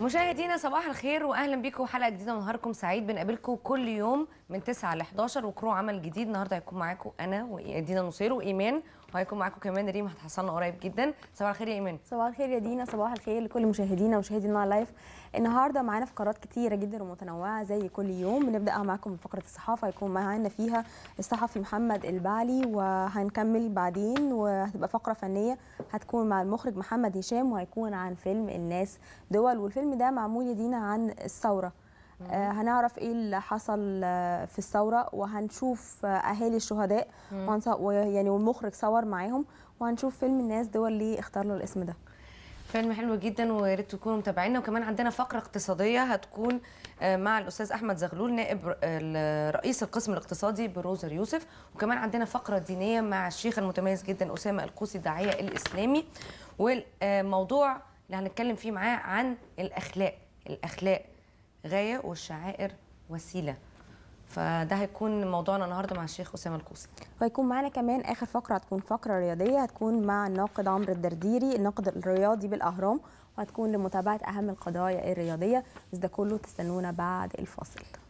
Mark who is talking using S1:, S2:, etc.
S1: مشاهدينا صباح الخير واهلا بيكم حلقه جديده من نهاركم سعيد بنقابلكم كل يوم من 9 ل 11 وكرو عمل جديد النهارده هيكون معاكم انا ودينا نصير وايمان وهيكون معاكم كمان ريم هتحصلنا قريب جدا صباح الخير يا ايمان صباح الخير يا دينا صباح الخير لكل
S2: مشاهدينا ومشاهدي النهار لايف النهارده معانا فقرات كتيره جدا ومتنوعه زي كل يوم بنبداها معاكم من فقره الصحافه هيكون معانا فيها الصحفي محمد البعلي وهنكمل بعدين وهتبقى فقره فنيه هتكون مع المخرج محمد هشام وهيكون عن فيلم الناس دول والفيلم الفيلم ده معمول يدينا عن الثوره آه، هنعرف ايه اللي حصل آه، في الثوره وهنشوف آه، اهالي الشهداء يعني والمخرج صور معاهم وهنشوف فيلم
S1: الناس دول ليه اختار له الاسم ده فيلم حلو جدا ويا ريت تكونوا متابعينا وكمان عندنا فقره اقتصاديه هتكون مع الاستاذ احمد زغلول نائب رئيس القسم الاقتصادي بروزر يوسف وكمان عندنا فقره دينيه مع الشيخ المتميز جدا اسامه القوسي الداعيه الاسلامي والموضوع اللي هنتكلم فيه معاه عن الاخلاق الاخلاق غايه والشعائر وسيله فده هيكون موضوعنا النهارده مع الشيخ اسامه الكوسي
S2: وهيكون معانا كمان اخر فقره هتكون فقره رياضيه هتكون مع الناقد عمرو الدرديري الناقد الرياضي بالاهرام وهتكون لمتابعه اهم القضايا الرياضيه بس ده كله تستنونا بعد الفاصل